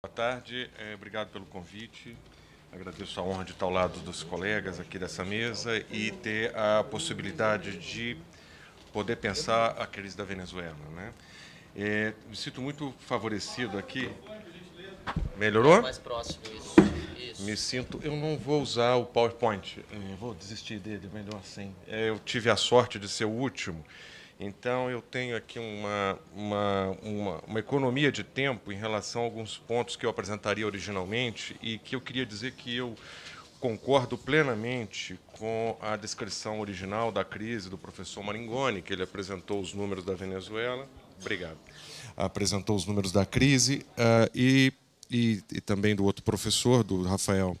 Boa tarde, é, obrigado pelo convite. Agradeço a honra de estar ao lado dos colegas aqui dessa mesa e ter a possibilidade de poder pensar a crise da Venezuela. Né? É, me sinto muito favorecido aqui. Melhorou? Mais próximo, isso. Me sinto. Eu não vou usar o PowerPoint, eu é, vou desistir dele, melhor assim. É, eu tive a sorte de ser o último. Então, eu tenho aqui uma, uma, uma, uma, economia de tempo em relação a alguns pontos que eu apresentaria originalmente e que eu queria dizer que eu concordo plenamente com a descrição original da crise do professor Maringoni, que ele apresentou os números da Venezuela. Obrigado. Apresentou os números da crise uh, e, e, e também do outro professor, do Rafael.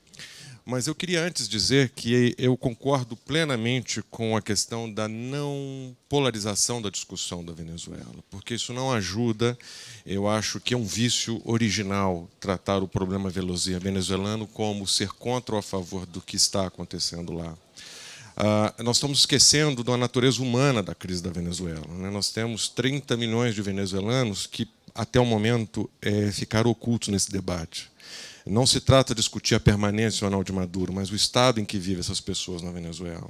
Mas eu queria antes dizer que eu concordo plenamente com a questão da não polarização da discussão da Venezuela, porque isso não ajuda. Eu acho que é um vício original tratar o problema venezuelano como ser contra ou a favor do que está acontecendo lá. Ah, nós estamos esquecendo da natureza humana da crise da Venezuela. Né? Nós temos 30 milhões de venezuelanos que, até o momento, é, ficaram ocultos nesse debate. Não se trata de discutir a permanência ou não de Maduro, mas o estado em que vivem essas pessoas na Venezuela.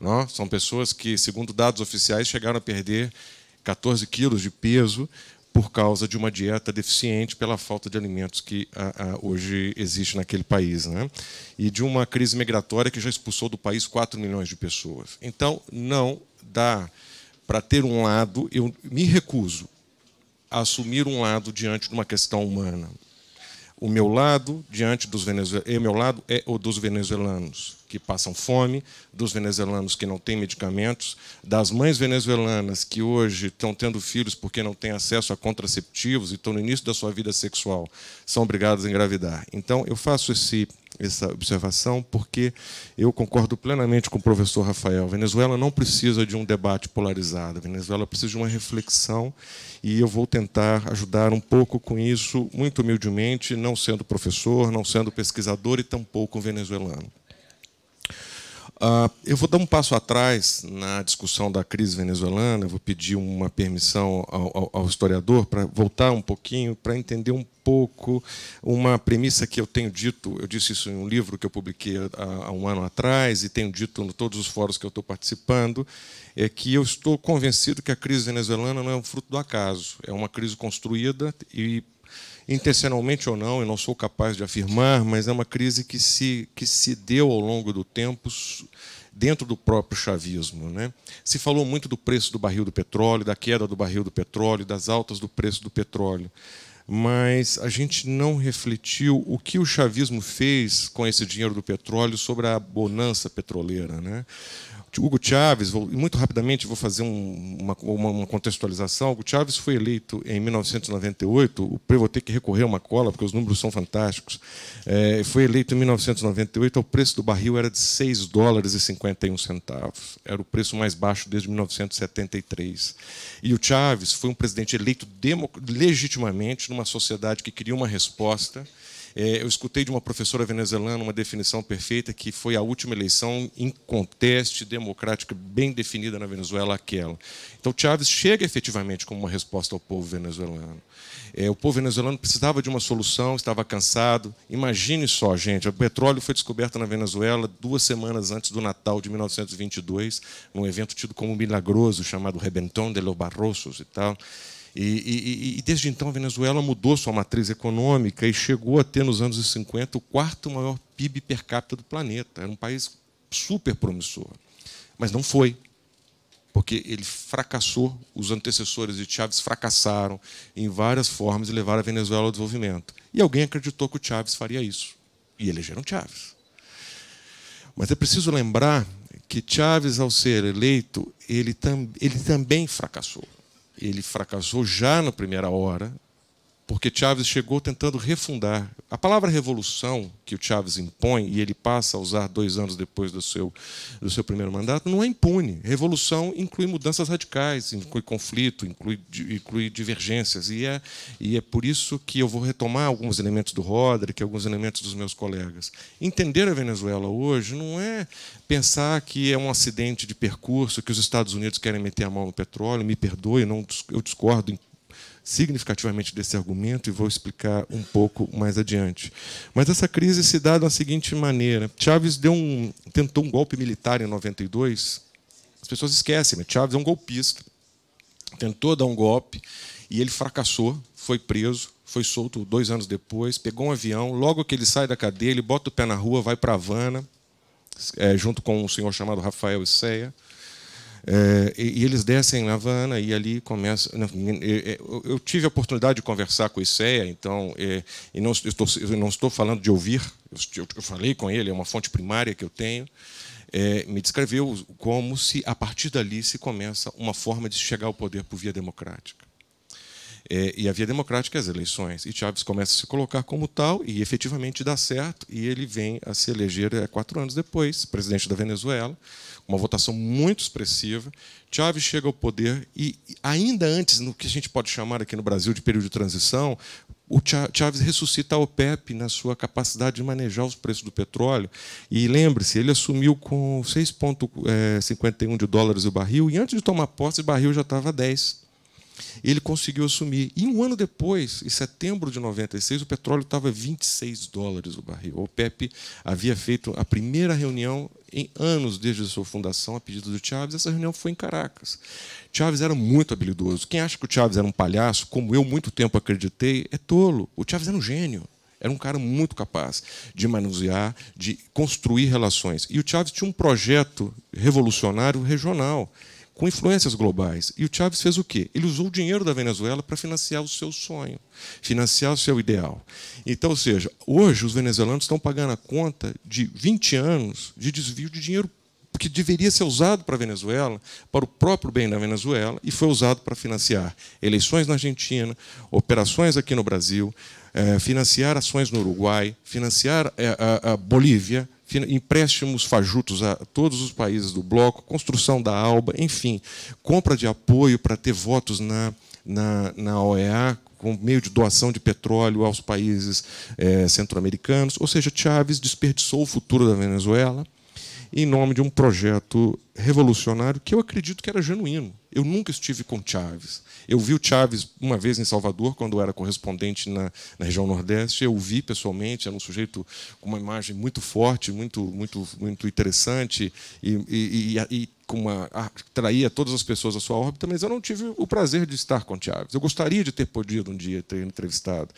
Não? São pessoas que, segundo dados oficiais, chegaram a perder 14 quilos de peso por causa de uma dieta deficiente pela falta de alimentos que a, a, hoje existe naquele país. Né? E de uma crise migratória que já expulsou do país 4 milhões de pessoas. Então, não dá para ter um lado, eu me recuso a assumir um lado diante de uma questão humana o meu lado diante dos venezuelanos, meu lado é o dos venezuelanos que passam fome, dos venezuelanos que não têm medicamentos, das mães venezuelanas que hoje estão tendo filhos porque não têm acesso a contraceptivos e estão no início da sua vida sexual, são obrigadas a engravidar. Então, eu faço esse, essa observação porque eu concordo plenamente com o professor Rafael. A Venezuela não precisa de um debate polarizado, a Venezuela precisa de uma reflexão e eu vou tentar ajudar um pouco com isso, muito humildemente, não sendo professor, não sendo pesquisador e tampouco venezuelano. Ah, eu vou dar um passo atrás na discussão da crise venezuelana, vou pedir uma permissão ao, ao historiador para voltar um pouquinho, para entender um pouco uma premissa que eu tenho dito, eu disse isso em um livro que eu publiquei há, um ano atrás e tenho dito em todos os fóruns que eu estou participando, é que eu estou convencido que a crise venezuelana não é um fruto do acaso, é uma crise construída e intencionalmente ou não, eu não sou capaz de afirmar, mas é uma crise que se, que se deu ao longo do tempo dentro do próprio chavismo. Né? Se falou muito do preço do barril do petróleo, da queda do barril do petróleo, das altas do preço do petróleo, mas a gente não refletiu o que o chavismo fez com esse dinheiro do petróleo sobre a bonança petroleira. Né? Hugo Chávez, muito rapidamente vou fazer uma, uma, contextualização. Hugo Chávez foi eleito em 1998, o vou ter que recorrer a uma cola, porque os números são fantásticos. É, foi eleito em 1998, o preço do barril era de 6 dólares e 51 centavos. Era o preço mais baixo desde 1973. E o Chávez foi um presidente eleito legitimamente numa sociedade que queria uma resposta é, eu escutei de uma professora venezuelana uma definição perfeita que foi a última eleição em conteste democrática bem definida na Venezuela aquela. Então Chávez chega efetivamente como uma resposta ao povo venezuelano. É, o povo venezuelano precisava de uma solução, estava cansado. Imagine só, gente, o petróleo foi descoberto na Venezuela duas semanas antes do Natal de 1922, num evento tido como milagroso chamado Rebentón de los Barrosos e tal. E, e, e, desde então a Venezuela mudou sua matriz econômica e chegou a ter nos anos 50 o quarto maior PIB per capita do planeta. Era um país super promissor. Mas não foi, porque ele fracassou, os antecessores de Chávez fracassaram em várias formas de levar a Venezuela ao desenvolvimento. E alguém acreditou que o Chávez faria isso. E elegeram Chávez. Mas é preciso lembrar que Chávez, ao ser eleito, ele, tam ele também fracassou ele fracassou já na primeira hora, porque Chaves chegou tentando refundar. A palavra revolução que o Chaves impõe, e ele passa a usar dois anos depois do seu, do seu primeiro mandato, não é impune. Revolução inclui mudanças radicais, inclui conflito, inclui, inclui divergências. E é, e é por isso que eu vou retomar alguns elementos do Roderick, alguns elementos dos meus colegas. Entender a Venezuela hoje não é pensar que é um acidente de percurso, que os Estados Unidos querem meter a mão no petróleo, me perdoe, não, eu discordo em significativamente desse argumento e vou explicar um pouco mais adiante. Mas essa crise se dá da seguinte maneira: Chaves deu um, tentou um golpe militar em 92. As pessoas esquecem, mas Chaves é um golpista. Tentou dar um golpe e ele fracassou, foi preso, foi solto dois anos depois, pegou um avião. Logo que ele sai da cadeia, ele bota o pé na rua, vai para Havana, é, junto com um senhor chamado Rafael Isseia é, e, e, eles descem na Havana e ali começa. Não, né, eu, eu, tive a oportunidade de conversar com o Isseia, então, é, e não estou, não estou falando de ouvir, eu, eu, falei com ele, é uma fonte primária que eu tenho. É, me descreveu como se a partir dali se começa uma forma de chegar ao poder por via democrática. É, e havia as eleições. E Chaves começa a se colocar como tal, e efetivamente dá certo, e ele vem a se eleger é, quatro anos depois, presidente da Venezuela, uma votação muito expressiva. Chaves chega ao poder, e ainda antes, no que a gente pode chamar aqui no Brasil de período de transição, o Chaves ressuscita a OPEP na sua capacidade de manejar os preços do petróleo. E lembre-se, ele assumiu com 6,51 é, de dólares o barril, e antes de tomar posse, o barril já estava 10 ele conseguiu assumir. E um ano depois, em setembro de 96, o petróleo estava 26 dólares o barril. O OPEP havia feito a primeira reunião em anos desde a sua fundação, a pedido do Chaves, essa reunião foi em Caracas. Chaves era muito habilidoso. Quem acha que o Chaves era um palhaço, como eu muito tempo acreditei, é tolo. O Chaves era um gênio. Era um cara muito capaz de manusear, de construir relações. E o Chaves tinha um projeto revolucionário regional com influências globais. E o Chávez fez o quê? Ele usou o dinheiro da Venezuela para financiar o seu sonho, financiar o seu ideal. Então, ou seja, hoje os venezuelanos estão pagando a conta de 20 anos de desvio de dinheiro que deveria ser usado para a Venezuela, para o próprio bem da Venezuela, e foi usado para financiar eleições na Argentina, operações aqui no Brasil, eh, financiar ações no Uruguai, financiar eh, a Bolívia, empréstimos fajutos a todos os países do bloco, construção da ALBA, enfim, compra de apoio para ter votos na, na, na OEA, com meio de doação de petróleo aos países é, centro-americanos. Ou seja, Chávez desperdiçou o futuro da Venezuela em nome de um projeto revolucionário que eu acredito que era genuíno. Eu nunca estive com Chávez. Eu vi o Chaves uma vez em Salvador, quando eu era correspondente na, na região Nordeste. Eu vi pessoalmente, era um sujeito com uma imagem muito forte, muito, muito, muito interessante e, e, e, e uma, atraía ah, todas as pessoas à sua órbita, mas eu não tive o prazer de estar com Chaves. Eu gostaria de ter podido um dia ter entrevistado,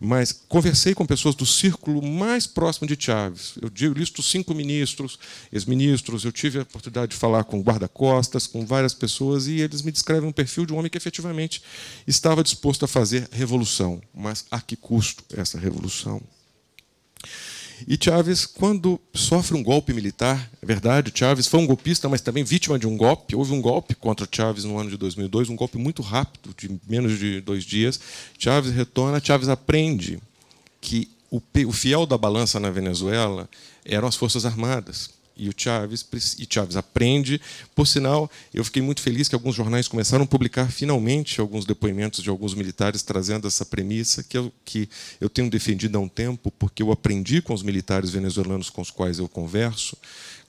mas conversei com pessoas do círculo mais próximo de Chaves. Eu digo listo cinco ministros, ex-ministros, eu tive a oportunidade de falar com guarda-costas, com várias pessoas, e eles me descrevem um perfil de um homem que efetivamente estava disposto a fazer revolução. Mas a que custo essa revolução? E Chávez, quando sofre um golpe militar, é verdade, Chávez foi um golpista, mas também vítima de um golpe. Houve um golpe contra Chávez no ano de 2002, um golpe muito rápido, de menos de dois dias. Chávez retorna, Chávez aprende que o fiel da balança na Venezuela eram as Forças Armadas e o Chaves, e Chaves aprende. Por sinal, eu fiquei muito feliz que alguns jornais começaram a publicar finalmente alguns depoimentos de alguns militares trazendo essa premissa que eu, que eu tenho defendido há um tempo, porque eu aprendi com os militares venezuelanos com os quais eu converso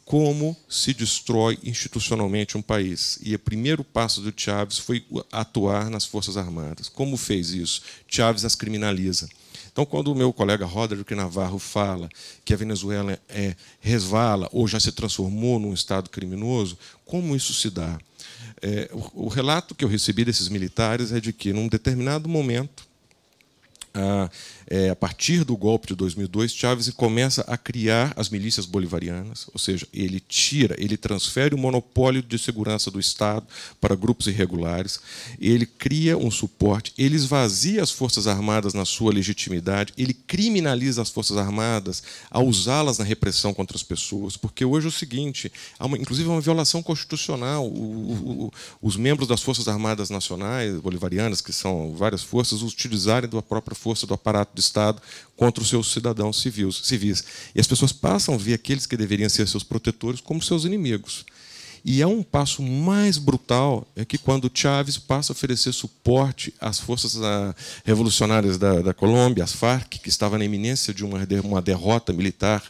como se destrói institucionalmente um país. E o primeiro passo do Chaves foi atuar nas Forças Armadas. Como fez isso? Chaves as criminaliza. Então, quando o meu colega Roderick Navarro fala que a Venezuela é, resvala ou já se transformou num Estado criminoso, como isso se dá? É, o, o relato que eu recebi desses militares é de que, num determinado momento, a, é, a partir do golpe de 2002, Chávez começa a criar as milícias bolivarianas, ou seja, ele tira, ele transfere o monopólio de segurança do Estado para grupos irregulares, ele cria um suporte, ele esvazia as Forças Armadas na sua legitimidade, ele criminaliza as Forças Armadas a usá-las na repressão contra as pessoas, porque hoje é o seguinte, há uma, inclusive uma violação constitucional, o, o, os membros das Forças Armadas Nacionais bolivarianas, que são várias forças, utilizarem da própria força do aparato do Estado contra os seus cidadãos civis, civis. E as pessoas passam a ver aqueles que deveriam ser seus protetores como seus inimigos. E é um passo mais brutal é que quando Chávez passa a oferecer suporte às forças ah, revolucionárias da, da Colômbia, às Farc, que estava na iminência de uma, derrota militar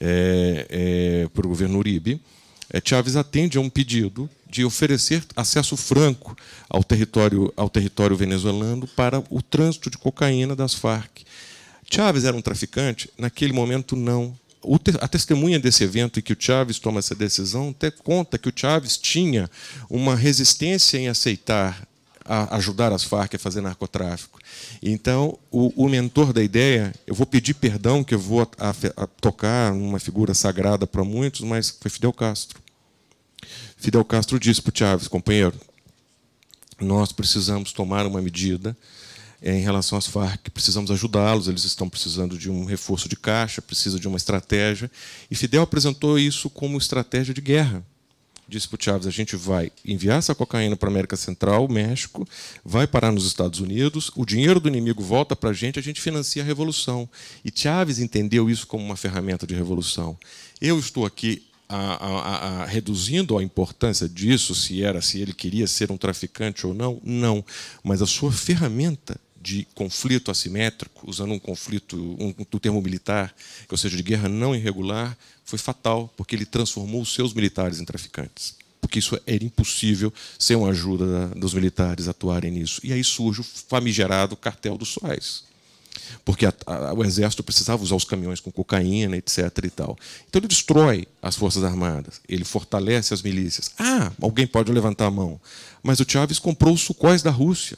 é, é, para o governo Uribe, é, Chaves atende a um pedido de oferecer acesso franco ao território, ao território venezuelano para o trânsito de cocaína das Farc. Chaves era um traficante? Naquele momento, não. A testemunha desse evento e que o Chaves toma essa decisão até conta que o Chaves tinha uma resistência em aceitar a ajudar as Farc a fazer narcotráfico. Então, o, o mentor da ideia, eu vou pedir perdão, que eu vou a, a, a tocar uma figura sagrada para muitos, mas foi Fidel Castro. Fidel Castro disse para o Chaves, companheiro, nós precisamos tomar uma medida eh, em relação às Farc, precisamos ajudá-los, eles estão precisando de um reforço de caixa, precisa de uma estratégia. E Fidel apresentou isso como estratégia de guerra disse para o Chaves, a gente vai enviar essa cocaína para a América Central, México, vai parar nos Estados Unidos, o dinheiro do inimigo volta para a gente, a gente financia a revolução. E Chaves entendeu isso como uma ferramenta de revolução. Eu estou aqui a, a, a, reduzindo a importância disso, se era, se ele queria ser um traficante ou não, não. Mas a sua ferramenta de conflito assimétrico, usando um conflito, um, um termo militar, que ou seja, de guerra não irregular, foi fatal, porque ele transformou os seus militares em traficantes. Porque isso era impossível sem a ajuda dos militares atuarem nisso. E aí surge o famigerado cartel dos Soares. Porque a, a, o exército precisava usar os caminhões com cocaína, etc. E tal. Então ele destrói as Forças Armadas, ele fortalece as milícias. Ah, alguém pode levantar a mão. Mas o Chaves comprou os Sukhóis da Rússia.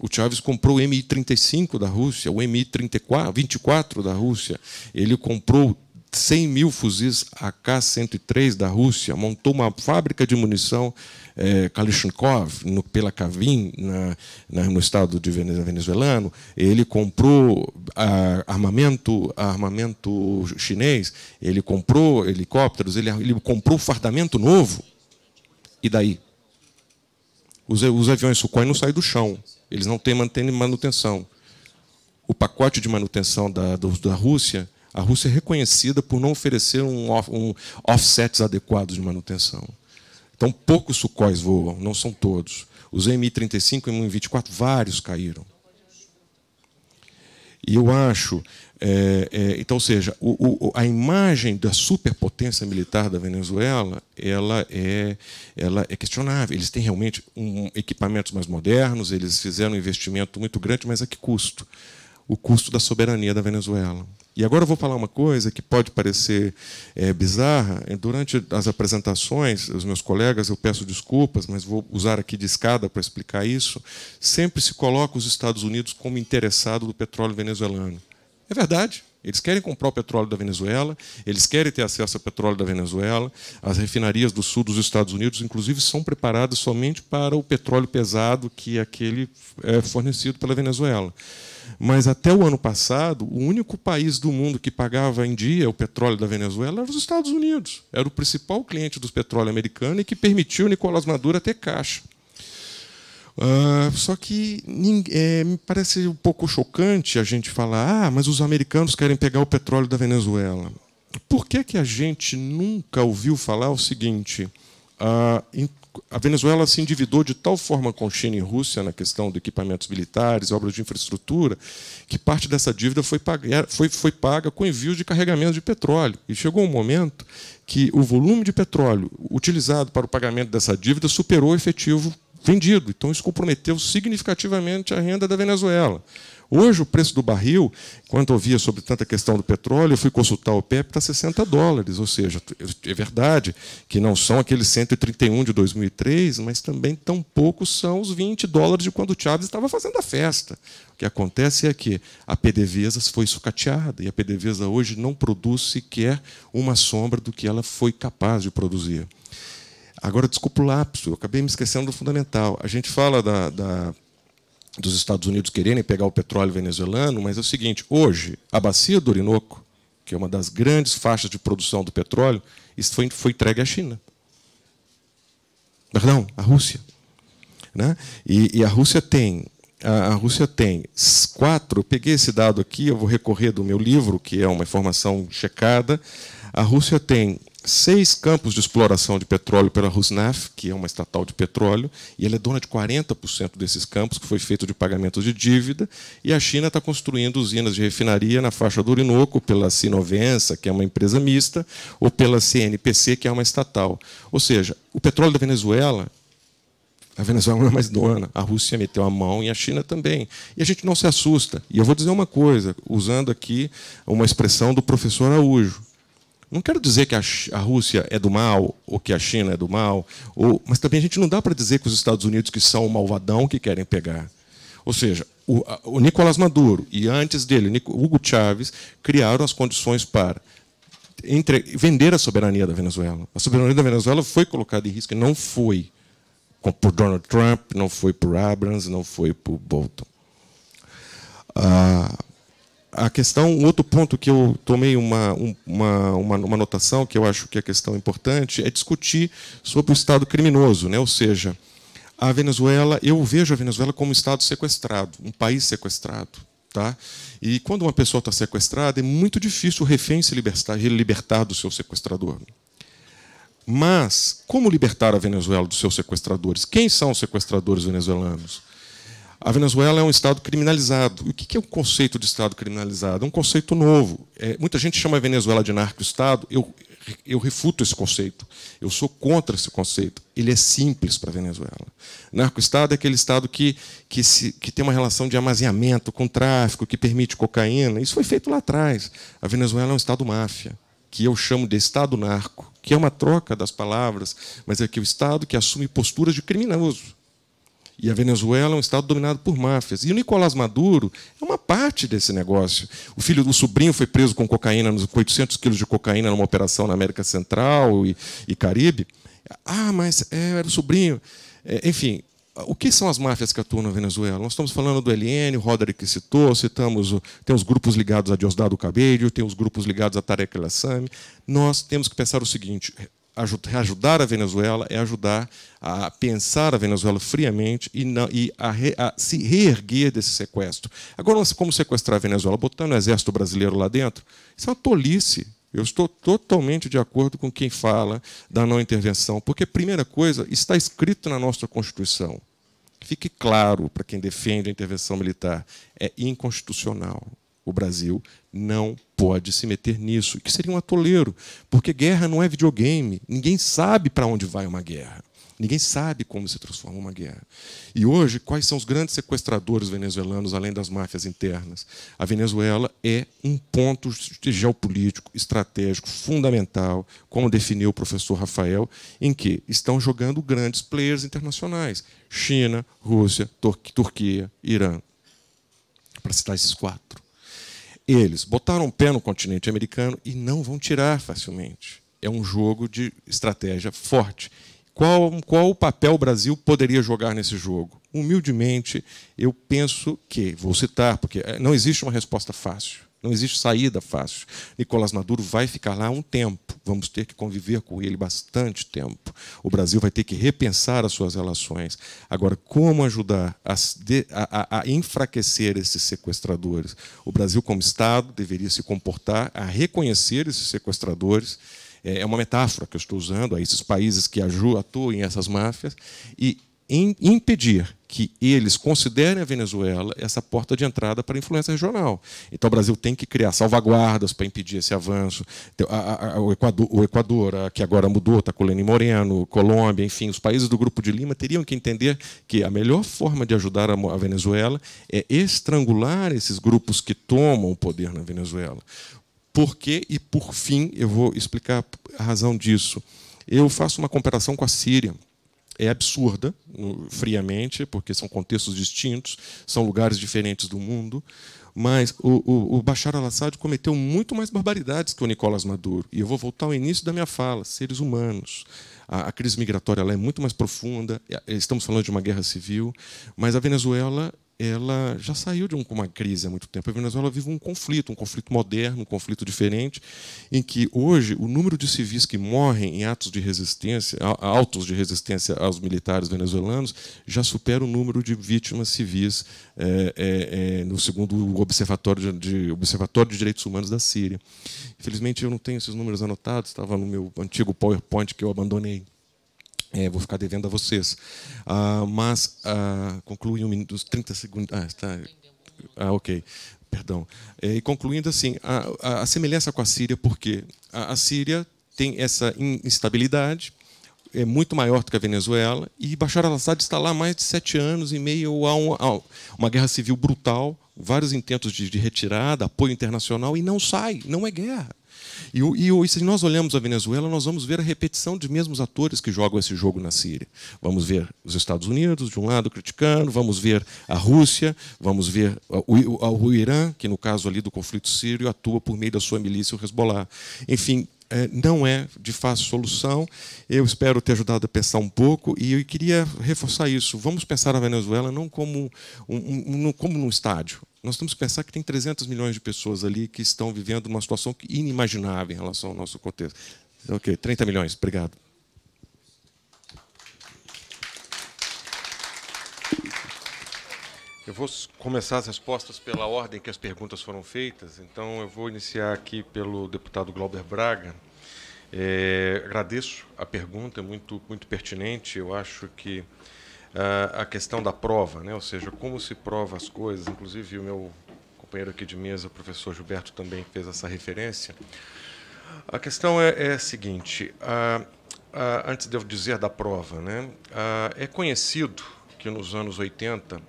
O Chaves comprou o Mi-35 da Rússia, o Mi-24 da Rússia, ele comprou 100 mil fuzis AK-103 da Rússia, montou uma fábrica de munição é, eh, Kalishnikov, no, pela Cavim na, na, no estado de venezuelano. Ele comprou armamento, armamento chinês, ele comprou helicópteros, ele, ele comprou fardamento novo. E daí? Os, os aviões Sukhoi não saem do chão, eles não têm manutenção. O pacote de manutenção da, do, da Rússia a Rússia é reconhecida por não oferecer um, off, um offsets adequados de manutenção. Então, poucos sucóis voam, não são todos. Os Mi-35 e Mi-24, vários caíram. E eu acho. É, é, então, ou seja, o, o, a imagem da superpotência militar da Venezuela ela é, ela é questionável. Eles têm realmente um, equipamentos mais modernos, eles fizeram um investimento muito grande, mas a que custo? o custo da soberania da Venezuela. E agora eu vou falar uma coisa que pode parecer é, bizarra. Eh, durante as apresentações, os meus colegas, eu peço desculpas, mas vou usar aqui de escada para explicar isso. Sempre se coloca os Estados Unidos como interessado do petróleo venezuelano. É verdade. Eles querem comprar o petróleo da Venezuela, eles querem ter acesso ao petróleo da Venezuela. As refinarias do sul dos Estados Unidos, inclusive, são preparadas somente para o petróleo pesado que é aquele é fornecido pela Venezuela. Mas até o ano passado, o único país do mundo que pagava em dia o petróleo da Venezuela era os Estados Unidos. Era o principal cliente do petróleo americano e que permitiu Nicolás Maduro ter caixa. Uh, só que é, me parece um pouco chocante a gente falar: ah, mas os americanos querem pegar o petróleo da Venezuela. Por que, que a gente nunca ouviu falar o seguinte? a Venezuela se endividou de tal forma com China e Rússia na questão de equipamentos militares, obras de infraestrutura, que parte dessa dívida foi paga, foi, foi paga com envios de carregamento de petróleo. E chegou um momento que o volume de petróleo utilizado para o pagamento dessa dívida superou o efetivo vendido. Então, isso comprometeu significativamente a renda da Venezuela. Hoje o preço do barril, quando ouvia sobre tanta questão do petróleo, eu fui consultar o PEP, está 60 dólares, ou seja, é verdade que não são aqueles 131 de 2003, mas também tão poucos são os 20 dólares de quando Chaves estava fazendo a festa. O que acontece é que a PDVSA foi sucateada e a PDVSA hoje não produz sequer uma sombra do que ela foi capaz de produzir. Agora, desculpa o lapso, eu acabei me esquecendo do fundamental. A gente fala da, da dos Estados Unidos quererem pegar o petróleo venezuelano, mas é o seguinte: hoje, a bacia do Orinoco, que é uma das grandes faixas de produção do petróleo, isso foi, foi entregue à China. Perdão, à Rússia. Né? E, e a Rússia tem. A, Rússia tem quatro. Eu peguei esse dado aqui, eu vou recorrer do meu livro, que é uma informação checada. A Rússia tem seis campos de exploração de petróleo pela Rusnaf, que é uma estatal de petróleo, e ela é dona de 40% desses campos, que foi feito de pagamentos de dívida, e a China está construindo usinas de refinaria na faixa do Orinoco, pela Sinovença, que é uma empresa mista, ou pela CNPC, que é uma estatal. Ou seja, o petróleo da Venezuela a Venezuela não é mais dona, a Rússia meteu a mão e a China também. E a gente não se assusta. E eu vou dizer uma coisa, usando aqui uma expressão do professor Araújo. Não quero dizer que a, Rússia é do mal, ou que a China é do mal, ou... mas também a gente não dá para dizer que os Estados Unidos que são o malvadão que querem pegar. Ou seja, o, o Nicolás Maduro e antes dele, Hugo Chávez, criaram as condições para entre, vender a soberania da Venezuela. A soberania da Venezuela foi colocada em risco, não foi por Donald Trump, não foi por Abrams, não foi por Bolton. Ah, a questão, outro ponto que eu tomei uma, uma, uma, uma notação, que eu acho que é questão importante, é discutir sobre o Estado criminoso, né? ou seja, a Venezuela, eu vejo a Venezuela como um Estado sequestrado, um país sequestrado. Tá? E quando uma pessoa está sequestrada, é muito difícil o refém se libertar, libertar do seu sequestrador. Mas como libertar a Venezuela dos seus sequestradores? Quem são os sequestradores venezuelanos? A Venezuela é um Estado criminalizado. O que é o conceito de Estado criminalizado? É um conceito novo. É, muita gente chama a Venezuela de narco-Estado. Eu, eu refuto esse conceito. Eu sou contra esse conceito. Ele é simples para a Venezuela. Narco-Estado é aquele Estado que, que, se, que tem uma relação de armazenamento com tráfico, que permite cocaína. Isso foi feito lá atrás. A Venezuela é um Estado máfia, que eu chamo de Estado narco, que é uma troca das palavras, mas é que o Estado que assume posturas de criminoso e a Venezuela é um Estado dominado por máfias. E o Nicolás Maduro é uma parte desse negócio. O filho, do sobrinho foi preso com cocaína, com 800 quilos de cocaína numa operação na América Central e, e Caribe. Ah, mas é, era o sobrinho. É, enfim, o que são as máfias que atuam na Venezuela? Nós estamos falando do LN, o Roderick citou, citamos, tem os grupos ligados a Diosdado Cabello, tem os grupos ligados a Tarek el Nós temos que pensar o seguinte, ajudar a Venezuela é ajudar a pensar a Venezuela friamente e, não, e a, re, a, se reerguer desse sequestro. Agora, como sequestrar a Venezuela? Botando o exército brasileiro lá dentro? Isso é uma tolice. Eu estou totalmente de acordo com quem fala da não intervenção, porque, primeira coisa, está escrito na nossa Constituição. Fique claro para quem defende a intervenção militar: é inconstitucional. O Brasil não pode se meter nisso, que seria um atoleiro, porque guerra não é videogame, ninguém sabe para onde vai uma guerra. Ninguém sabe como se transforma uma guerra. E hoje, quais são os grandes sequestradores venezuelanos, além das máfias internas? A Venezuela é um ponto geopolítico, estratégico, fundamental, como definiu o professor Rafael, em que estão jogando grandes players internacionais: China, Rússia, Turquia, Irã. Para citar esses quatro eles botaram o pé no continente americano e não vão tirar facilmente. É um jogo de estratégia forte. Qual, qual o papel o Brasil poderia jogar nesse jogo? Humildemente, eu penso que, vou citar, porque eh, não existe uma resposta fácil. Não existe saída fácil. Nicolás Maduro vai ficar lá um tempo. Vamos ter que conviver com ele bastante tempo. O Brasil vai ter que repensar as suas relações. Agora, como ajudar a, a, a enfraquecer esses sequestradores? O Brasil, como Estado, deveria se comportar a reconhecer esses sequestradores é, é uma metáfora que eu estou usando a esses países que atuam em essas máfias e impedir que eles considerem a Venezuela essa porta de entrada para a influência regional. Então o Brasil tem que criar salvaguardas para impedir esse avanço. Então, o, Equador, o Equador que agora mudou, está com Lenin Moreno, Colômbia, enfim, os países do Grupo de Lima teriam que entender que a melhor forma de ajudar a Venezuela é estrangular esses grupos que tomam o poder na Venezuela. Por quê? E por fim, eu vou explicar a razão disso. Eu faço uma comparação com a Síria é absurda, friamente, porque são contextos distintos, são lugares diferentes do mundo. Mas o, o, o Bashar al-Assad cometeu muito mais barbaridades que o Nicolás Maduro. E eu vou voltar ao início da minha fala: seres humanos. A, a crise migratória é muito mais profunda, é, estamos falando de uma guerra civil, mas a Venezuela ela já saiu de uma crise há muito tempo. A Venezuela vive um conflito, um conflito moderno, um conflito diferente, em que hoje o número de civis que morrem em atos de resistência, altos de resistência aos militares venezuelanos, já supera o número de vítimas civis é, é, é, no segundo observatório de, de, observatório de direitos humanos da Síria. Infelizmente eu não tenho esses números anotados, estava no meu antigo PowerPoint que eu abandonei. É, vou ficar devendo a vocês. Ah, mas, ah, conclui um minuto, 30 segundos. Ah, está. Ah, ok. Perdão. É, e concluindo assim, a, a, semelhança com a Síria, porque a, a Síria tem essa instabilidade, é muito maior do que a Venezuela, e Bashar al-Assad está lá há mais de sete anos e meio a, um, a uma guerra civil brutal, vários intentos de, de retirada, apoio internacional, e não sai, não é guerra. E, e, se nós olhamos a Venezuela, nós vamos ver a repetição de mesmos atores que jogam esse jogo na Síria. Vamos ver os Estados Unidos, de um lado, criticando, vamos ver a Rússia, vamos ver ah, o, o, ah, o Irã, que no caso ali do conflito sírio atua por meio da sua milícia, o Hezbollah. Enfim, é, não é de fácil solução. Eu espero ter ajudado a pensar um pouco e eu queria reforçar isso. Vamos pensar a Venezuela não como um, um, um como num estádio nós temos que pensar que tem 300 milhões de pessoas ali que estão vivendo uma situação inimaginável em relação ao nosso contexto. É ok, 30 milhões, obrigado. Eu vou começar as respostas pela ordem que as perguntas foram feitas, então eu vou iniciar aqui pelo deputado Glauber Braga. É, agradeço a pergunta, é muito, muito pertinente. Eu acho que uh, a questão da prova, né? ou seja, como se prova as coisas. Inclusive, o meu companheiro aqui de mesa, o professor Gilberto, também fez essa referência. A questão é, é a seguinte: uh, antes de eu dizer da prova, né? é conhecido que nos anos 80,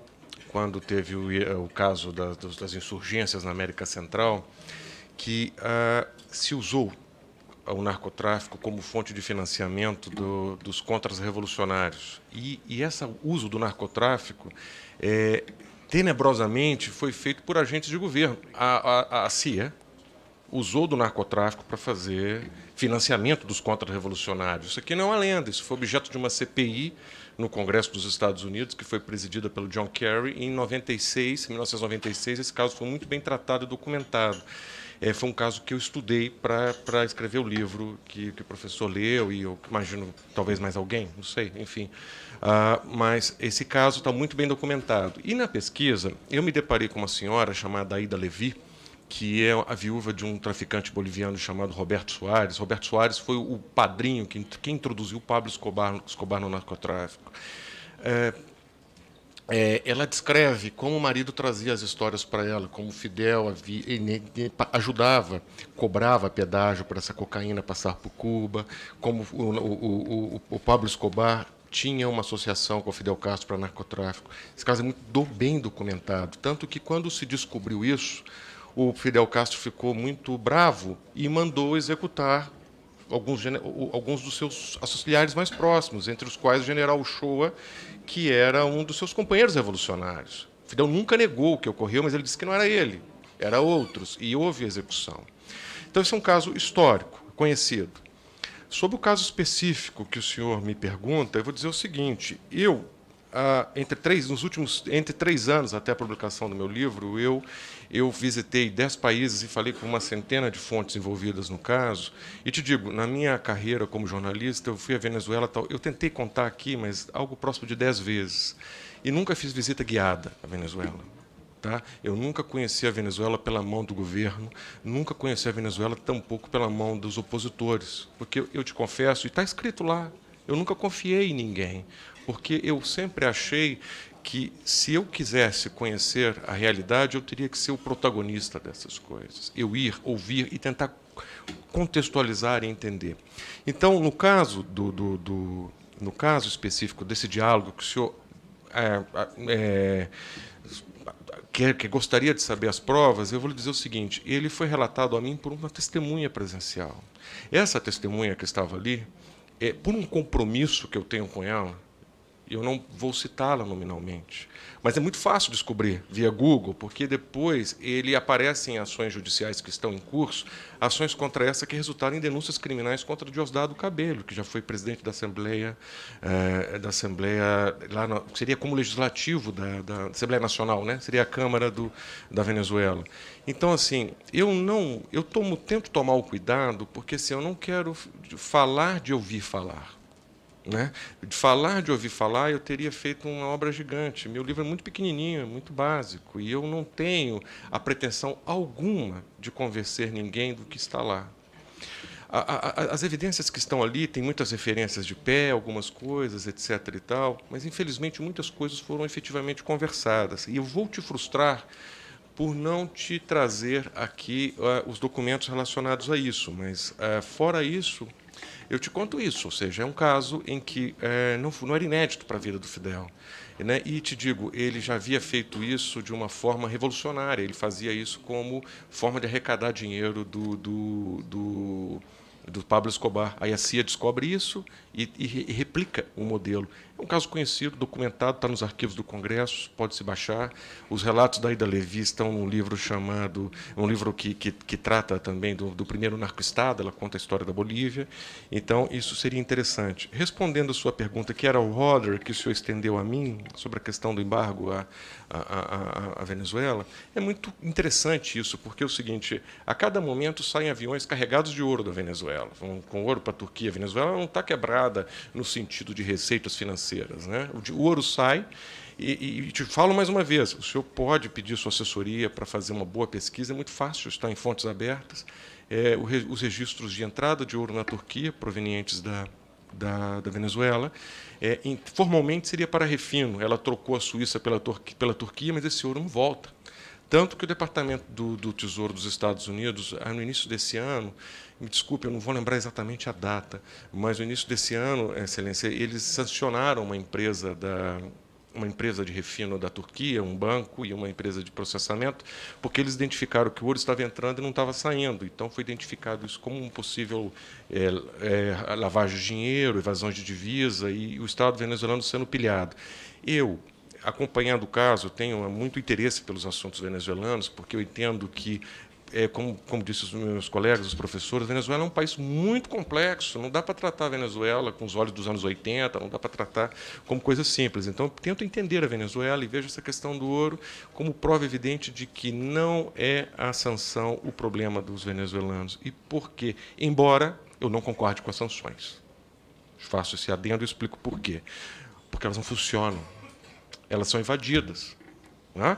quando teve o, o caso das insurgências na América Central, que se usou ao narcotráfico como fonte de financiamento do, dos contras revolucionários. E, e esse uso do narcotráfico, é, tenebrosamente, foi feito por agentes de governo. A, a, a CIA usou do narcotráfico para fazer financiamento dos contras revolucionários Isso aqui não é uma lenda, isso foi objeto de uma CPI no Congresso dos Estados Unidos, que foi presidida pelo John Kerry, em 96, 1996. Esse caso foi muito bem tratado e documentado. É, foi um caso que eu estudei para escrever o livro que, que, o professor leu e eu imagino talvez mais alguém, não sei, enfim. Uh, mas esse caso está muito bem documentado. E na pesquisa, eu me deparei com uma senhora chamada Aida Levi, que é a viúva de um traficante boliviano chamado Roberto Soares. Roberto Soares foi o padrinho que, que introduziu Pablo Escobar, Escobar no narcotráfico. É, é, ela descreve como o marido trazia as histórias para ela, como Fidel havia, ajudava, cobrava pedágio para essa cocaína passar por Cuba, como o, o, o, o Pablo Escobar tinha uma associação com o Fidel Castro para narcotráfico. Esse caso é muito do, bem documentado, tanto que quando se descobriu isso, o Fidel Castro ficou muito bravo e mandou executar alguns, alguns dos seus auxiliares mais próximos, entre os quais o general Shoa, que era um dos seus companheiros revolucionários. Fidel nunca negou o que ocorreu, mas ele disse que não era ele, era outros, e houve execução. Então, esse é um caso histórico, conhecido. Sobre o caso específico que o senhor me pergunta, eu vou dizer o seguinte: eu ah, entre três, nos últimos entre três anos até a publicação do meu livro, eu eu visitei dez países e falei com uma centena de fontes envolvidas no caso. E te digo, na minha carreira como jornalista, eu fui à Venezuela, tal, eu tentei contar aqui, mas algo próximo de dez vezes. E nunca fiz visita guiada à Venezuela. Tá? Eu nunca conheci a Venezuela pela mão do governo, nunca conheci a Venezuela tampouco pela mão dos opositores, porque eu te confesso, e está escrito lá, eu nunca confiei em ninguém porque eu sempre achei que se eu quisesse conhecer a realidade, eu teria que ser o protagonista dessas coisas. Eu ir, ouvir e tentar contextualizar e entender. Então, no caso do, do, do no caso específico desse diálogo que o senhor é, é, que, que, gostaria de saber as provas, eu vou lhe dizer o seguinte: ele foi relatado a mim por uma testemunha presencial. Essa testemunha que estava ali, é, por um compromisso que eu tenho com ela, eu não vou citá-la nominalmente. Mas é muito fácil descobrir via Google, porque depois ele aparece em ações judiciais que estão em curso, ações contra essa que resultaram em denúncias criminais contra Diosdado Cabelo, que já foi presidente da Assembleia, eh, da Assembleia lá no, seria como legislativo da, da, Assembleia Nacional, né? seria a Câmara do, da Venezuela. Então, assim, eu não, eu tomo, tento tomar o cuidado, porque assim, eu não quero falar de ouvir falar. Né? De falar, de ouvir falar, eu teria feito uma obra gigante. Meu livro é muito pequenininho, é muito básico, e eu não tenho a pretensão alguma de convencer ninguém do que está lá. A, a, as evidências que estão ali têm muitas referências de pé, algumas coisas, etc. e tal, mas infelizmente muitas coisas foram efetivamente conversadas. E eu vou te frustrar por não te trazer aqui uh, os documentos relacionados a isso, mas uh, fora isso, eu te conto isso, ou seja, é um caso em que é, não, não era inédito para a vida do Fidel. Né? E te digo, ele já havia feito isso de uma forma revolucionária, ele fazia isso como forma de arrecadar dinheiro do, do, do do Pablo Escobar. Aí a CIA descobre isso e, e, e replica o modelo. É um caso conhecido, documentado, está nos arquivos do Congresso, pode se baixar. Os relatos da Ida Levi estão num livro chamado, um livro que, que, que trata também do, do primeiro narco-estado, ela conta a história da Bolívia. Então, isso seria interessante. Respondendo a sua pergunta, que era o Roder, que o senhor estendeu a mim, sobre a questão do embargo à, à, à, à Venezuela, é muito interessante isso, porque é o seguinte, a cada momento saem aviões carregados de ouro da Venezuela. Venezuela. Com ouro para a Turquia, a Venezuela não está quebrada no sentido de receitas financeiras. Né? O ouro sai e, e, te falo mais uma vez: o senhor pode pedir sua assessoria para fazer uma boa pesquisa, é muito fácil, está em fontes abertas. É, os registros de entrada de ouro na Turquia, provenientes da, da, da Venezuela, é, formalmente seria para refino. Ela trocou a Suíça pela, pela Turquia, mas esse ouro não volta. Tanto que o Departamento do, do Tesouro dos Estados Unidos, ah, no início desse ano, me desculpe, eu não vou lembrar exatamente a data, mas no início desse ano, Excelência, eles sancionaram uma empresa da, uma empresa de refino da Turquia, um banco e uma empresa de processamento, porque eles identificaram que o ouro estava entrando e não estava saindo. Então foi identificado isso como um possível é, é, lavagem de dinheiro, evasão de divisa e o Estado venezuelano sendo pilhado. Eu, acompanhando o caso, tenho muito interesse pelos assuntos venezuelanos, porque eu entendo que é, como, como disse os meus colegas, os professores, a Venezuela é um país muito complexo. Não dá para tratar a Venezuela com os olhos dos anos 80, não dá para tratar como coisa simples. Então, tento entender a Venezuela e vejo essa questão do ouro como prova evidente de que não é a sanção o problema dos venezuelanos. E por quê? Embora eu não concorde com as sanções. Faço esse adendo e explico por quê. Porque elas não funcionam elas são invadidas. Né?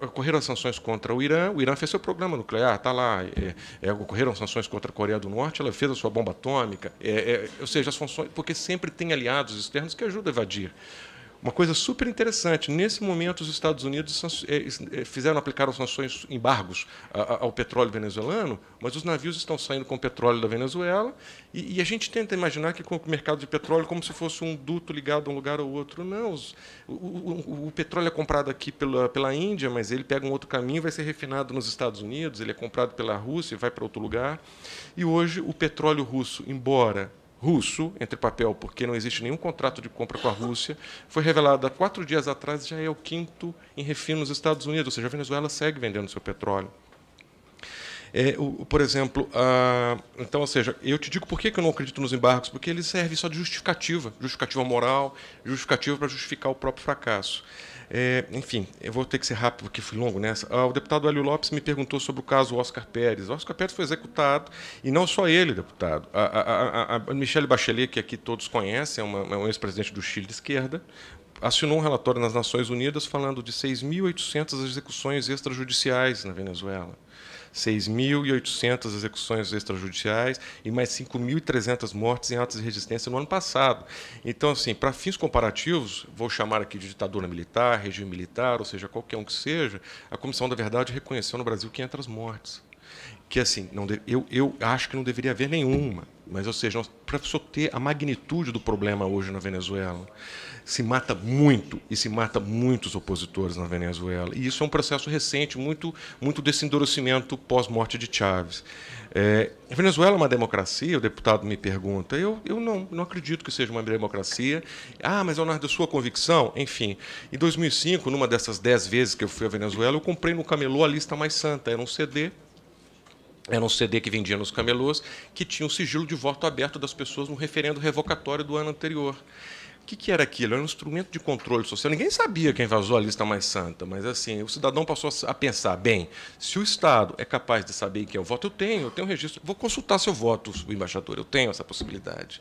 ocorreram sanções contra o Irã, o Irã fez seu programa nuclear, está lá. É, é, ocorreram sanções contra a Coreia do Norte, ela fez a sua bomba atômica. É, é ou seja, as funções, porque sempre tem aliados externos que ajudam a evadir. Uma coisa super interessante, nesse momento os Estados Unidos eh, eh, fizeram, aplicaram sanções, embargos ao petróleo venezuelano, mas os navios estão saindo com petróleo da Venezuela e, a gente tenta imaginar que com o mercado de petróleo como se fosse um duto ligado a um lugar ou outro. Não, os, o, o, o, petróleo é comprado aqui pela, pela Índia, mas ele pega um outro caminho, vai ser refinado nos Estados Unidos, ele é comprado pela Rússia, vai para outro lugar. E hoje o petróleo russo, embora russo, entre papel, porque não existe nenhum contrato de compra com a Rússia, foi revelado há quatro dias atrás, já é o quinto em refino nos Estados Unidos, ou seja, a Venezuela segue vendendo seu petróleo. É, o, por exemplo, a, então, ou seja, eu te digo por que, que eu não acredito nos embargos, porque eles servem só de justificativa, justificativa moral, justificativa para justificar o próprio fracasso. É, enfim, eu vou ter que ser rápido porque fui longo nessa. Né? Ah, o deputado Hélio Lopes me perguntou sobre o caso Oscar Pérez. O Oscar Pérez foi executado, e não só ele, deputado. A, a, a, a Michelle Bachelet, que aqui todos conhecem, é, uma, é um ex-presidente do Chile de esquerda, assinou um relatório nas Nações Unidas falando de 6.800 execuções extrajudiciais na Venezuela. 6.800 execuções extrajudiciais e mais 5.300 mortes em atos de resistência no ano passado. Então, assim, para fins comparativos, vou chamar aqui de ditadura militar, regime militar, ou seja, qualquer um que seja, a Comissão da Verdade reconheceu no Brasil 500 mortes que assim, não eu, eu acho que não deveria haver nenhuma. Mas, ou seja, para só ter a magnitude do problema hoje na Venezuela, se mata muito e se mata muitos opositores na Venezuela. E isso é um processo recente, muito, muito desse endurecimento pós-morte de Chávez. É, a Venezuela é uma democracia? O deputado me pergunta. Eu, eu não, não acredito que seja uma democracia. Ah, mas é Leonardo, da sua convicção? Enfim, em 2005, numa dessas dez vezes que eu fui à Venezuela, eu comprei no camelô a lista mais santa. Era um CD era um CD que vendia nos camelôs, que tinha o um sigilo de voto aberto das pessoas no referendo revocatório do ano anterior. O que, que era aquilo? Era um instrumento de controle social. Ninguém sabia quem vazou a lista mais santa, mas assim, o cidadão passou a pensar: bem, se o Estado é capaz de saber quem é o voto, eu tenho, eu tenho um registro, vou consultar seu voto, o embaixador, eu tenho essa possibilidade.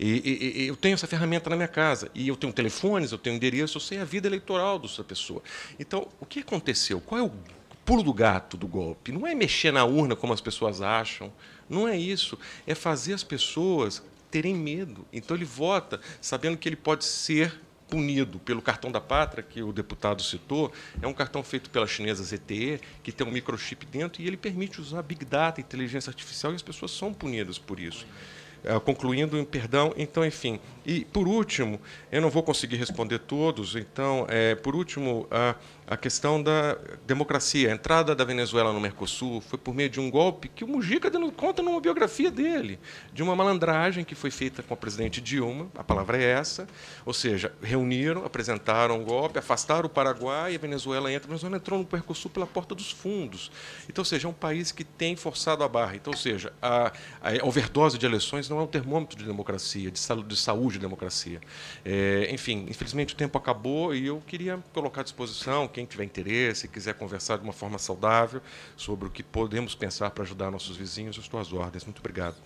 E, e, e, eu tenho essa ferramenta na minha casa. E eu tenho telefones, eu tenho endereço, eu sei a vida eleitoral dessa pessoa. Então, o que aconteceu? Qual é o pulo do gato do golpe. Não é mexer na urna como as pessoas acham. Não é isso. É fazer as pessoas terem medo. Então ele vota sabendo que ele pode ser punido pelo cartão da pátria que o deputado citou, é um cartão feito pela chinesa ZTE, que tem um microchip dentro e ele permite usar big data, inteligência artificial e as pessoas são punidas por isso. É, concluindo em perdão, então, enfim. E, por último, eu não vou conseguir responder todos, então, é, por último, a a questão da democracia, a entrada da Venezuela no Mercosul foi por meio de um golpe que o Mujica conta numa biografia dele, de uma malandragem que foi feita com a presidente Dilma, a palavra é essa, ou seja, reuniram, apresentaram o golpe, afastaram o Paraguai e a Venezuela entra, a Venezuela entrou no Mercosul pela porta dos fundos. Então, ou seja, é um país que tem forçado a barra. Então, ou seja, a, a overdose de eleições não é um termômetro de democracia, de, saúde de saúde democracia. É, enfim, infelizmente o tempo acabou e eu queria colocar à disposição quem quem tiver interesse, quiser conversar de uma forma saudável sobre o que podemos pensar para ajudar nossos vizinhos, eu estou às ordens. Muito obrigado.